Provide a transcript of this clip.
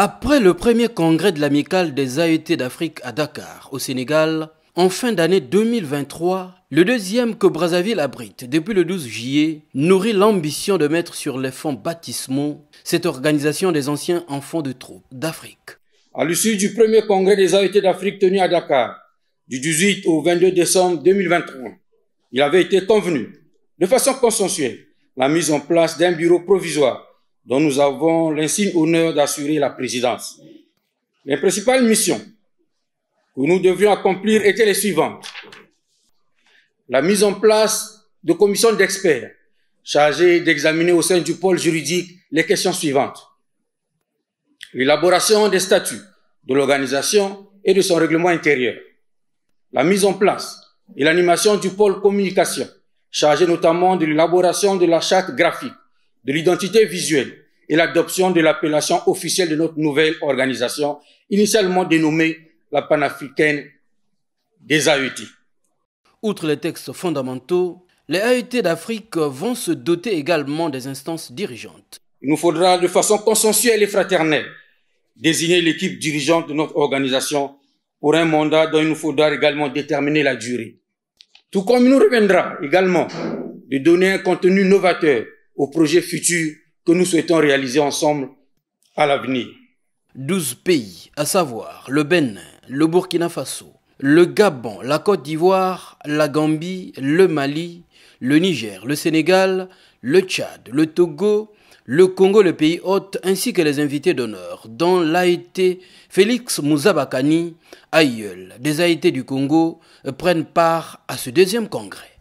Après le premier congrès de l'amicale des AET d'Afrique à Dakar, au Sénégal, en fin d'année 2023, le deuxième que Brazzaville abrite depuis le 12 juillet nourrit l'ambition de mettre sur les fonds baptismaux cette organisation des anciens enfants de troupes d'Afrique. À l'issue du premier congrès des AET d'Afrique tenu à Dakar, du 18 au 22 décembre 2023, il avait été convenu, de façon consensuelle, la mise en place d'un bureau provisoire dont nous avons l'insigne honneur d'assurer la présidence. Les principales missions que nous devions accomplir étaient les suivantes. La mise en place de commissions d'experts chargées d'examiner au sein du pôle juridique les questions suivantes. L'élaboration des statuts de l'organisation et de son règlement intérieur. La mise en place et l'animation du pôle communication, chargé notamment de l'élaboration de la charte graphique de l'identité visuelle et l'adoption de l'appellation officielle de notre nouvelle organisation, initialement dénommée la panafricaine des AET. Outre les textes fondamentaux, les AET d'Afrique vont se doter également des instances dirigeantes. Il nous faudra de façon consensuelle et fraternelle désigner l'équipe dirigeante de notre organisation pour un mandat dont il nous faudra également déterminer la durée. Tout comme il nous reviendra également de donner un contenu novateur aux projets futurs que nous souhaitons réaliser ensemble à l'avenir. 12 pays, à savoir le Bénin, le Burkina Faso, le Gabon, la Côte d'Ivoire, la Gambie, le Mali, le Niger, le Sénégal, le Tchad, le Togo, le Congo, le pays hôte, ainsi que les invités d'honneur, dont l'AIT Félix Mouzabakani, aïeul des AIT du Congo, prennent part à ce deuxième congrès.